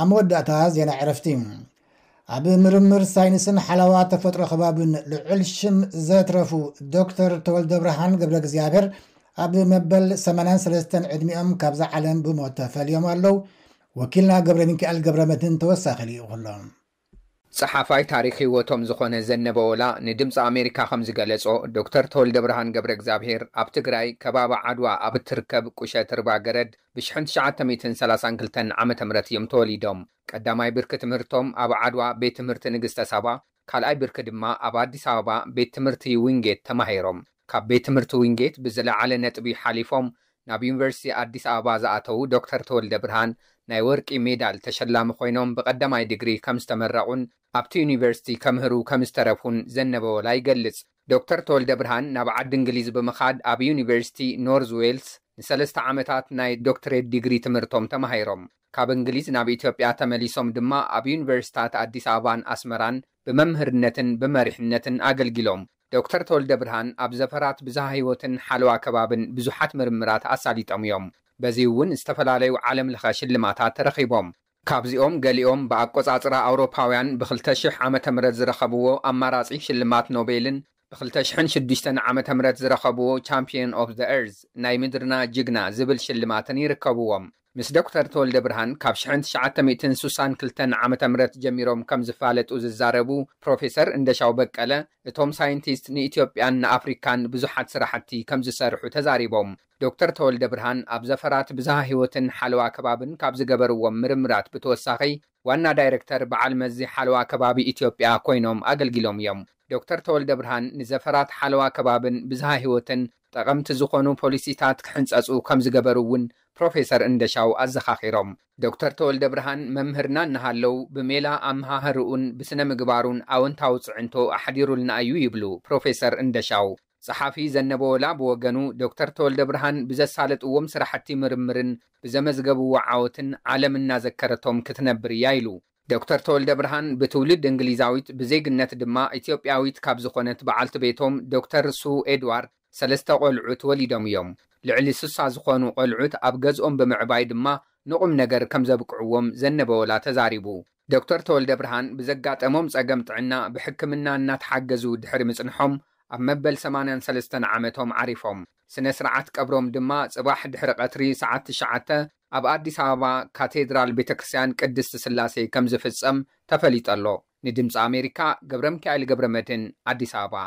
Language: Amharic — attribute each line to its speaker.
Speaker 1: ኣብ መወዳእታ ዜና ዕረፍቲ ኣብ ምርምር ሳይንስን ሓለዋ ተፈጥሮ ከባብን ልዑል ሽም ዘትረፉ ዶክተር ተወልደ ብርሃን ገብረ እግዚኣብሔር ኣብ መበል 83 ዕድሚኦም ካብዛ ዓለም ብሞት ተፈልዮም ኣለዉ ወኪልና ገብረ ሚካኤል ገብረ መድህን ተወሳኺ ልኢኹሎም
Speaker 2: ፀሓፋይ ታሪክ ህይወቶም ዝኾነ ዘነበ ወላ ንድምፂ ኣሜሪካ ከም ዝገለጾ ዶክተር ተወልደ ብርሃን ገብረ እግዚኣብሄር ኣብ ትግራይ ከባቢ ዓድዋ ኣብ እትርከብ ቁሸት ርባ ገረድ ብ1932 ዓ ም እዮም ተወሊዶም ቀዳማይ ብርኪ ትምህርቶም ኣብ ዓድዋ ቤት ትምህርቲ ንግስተ ሳባ ካልኣይ ብርኪ ድማ ኣብ ኣዲስ ኣበባ ቤት ትምህርቲ ዊንጌት ተማሂሮም ካብ ቤት ትምህርቲ ዊንጌት ብዝለዓለ ነጥቢ ሓሊፎም ናብ ዩኒቨርሲቲ ኣዲስ ኣበባ ዝኣተዉ ዶክተር ተወልደ ብርሃን ናይ ወርቂ ሜዳል ተሸላሚ ኮይኖም ብቐዳማይ ዲግሪ ከም ዝተመረቑን ኣብቲ ዩኒቨርሲቲ ከምህሩ ከም ዝተረፉን ዘነበወላ ይገልጽ ዶክተር ተወልደ ብርሃን ናብ ዓዲ እንግሊዝ ብምኻድ ኣብ ዩኒቨርሲቲ ኖርዝ ዌልስ ንሰለስተ ዓመታት ናይ ዶክትሬት ዲግሪ ትምህርቶም ተማሂሮም ካብ እንግሊዝ ናብ ኢትዮጵያ ተመሊሶም ድማ ኣብ ዩኒቨርስታት ኣዲስ ኣበባን ኣስመራን ብመምህርነትን ብመሪሕነትን ኣገልጊሎም ዶክተር ቶልደ ብርሃን ኣብ ዘፈራት ብዝሃህይወትን ሓለዋ ከባብን ብዙሓት ምርምራት ኣሳሊጦም እዮም በዚ እውን ዝተፈላለዩ ዓለም ለኸ ሽልማታት ተረኺቦም ካብዚኦም ገሊኦም ብኣቆጻጽራ ኣውሮፓውያን ብ2,00 ዓመ ምት ዝረኸብዎ ኣማራጺ ሽልማት ኖቤልን 26 ዓ ም ዝረኸብዎ ቻምፒን ኦፍ ዘ ኣርዝ ናይ ምድርና ጅግና ዝብል ሽልማትን ይርከብዎም ምስ ዶክተር ተወልደ ብርሃን ካብ 962 ዓመ ም ጀሚሮም ከም ዝፋለጡ ዝዛረቡ ፕሮፌሰር እንደሻው በቀለ እቶም ሳይንቲስት ንኢትዮጵያን ንኣፍሪካን ብዙሓት ስራሕቲ ከም ዝሰርሑ ተዛሪቦም ዶክተር ተወልደ ብርሃን ኣብ ዘፈራት ብዝ ህይወትን ሓለዋ ከባብን ካብ ዝገበርዎም ምርምራት ብተወሳኺ ዋና ዳይረክተር በዓል መዚህ ሓለዋ ከባቢ ኢትዮጵያ ኮይኖም ኣገልጊሎም እዮም ዶክተር ተወልደ ብርሃን ንዘፈራት ሓለዋ ከባብን ብዝሃ ህይወትን ጠቐምቲ ዝኾኑ ፖሊሲታት ክሕንፀፁ ከም ዝገበሩ እውን ፕሮፌሰር እንደሻው ኣዘኻኺሮም ዶክተር ተወልደ ብርሃን መምህርና እናሃለው ብሜላ ኣመሃህርኡን ብስነ ምግባሩን ኣወንታዊ ፅዕንቶ ኣሓዲሩልና እዩ ይብሉ ፕሮፌሰር እንደሻው ጸሓፊ ዘነበወላ ብወገኑ ዶክተር ተወልደ ብርሃን ብዘሳለጥዎም ስራሕቲ ምርምርን ብዘመዝገብዎ ዓወትን ዓለም እናዘከረቶም ክትነብር እያ ኢሉ ዶክተር ተወልደ ብርሃን ብትውልድ እንግሊዛዊት ብዘግነት ድማ ኢትዮጵያዊት ካብ ዝኾነት በዓልቲ ቤቶም ዶክተር ሱ ኤድዋርድ 3ለስ ቘልዑት ወሊዶም እዮም ልዕሊ ስሳ ዝኾኑ ቘልዑት ኣብ ገዝኦም ብምዕባይ ድማ ንቑም ነገር ከም ዘብቅዕዎም ዘነበውላ ተዛሪቡ ዶክተር ተወልደ ብርሃን ብዘጋጠሞም ጸገም ጥዕና ብሕክምና እናተሓገዙ ድሕሪ ምጽንሖም ኣብ መበል 83 ዓመቶም ዓሪፎም ስነ ስርዓት ቀብሮም ድማ ጽባሕ ድሕሪ ቀትሪ ሳዓ9 ኣብ ኣዲስ ኣበባ ካቴድራል ቤተ ክርስትያን ቅድስቲ ስላሴ ከም ዝፍጸም ተፈሊጠ ኣሎ ንድምፂ ኣሜሪካ ገብረ ሚካኤል ገብረ መድን ኣዲስ ኣበባ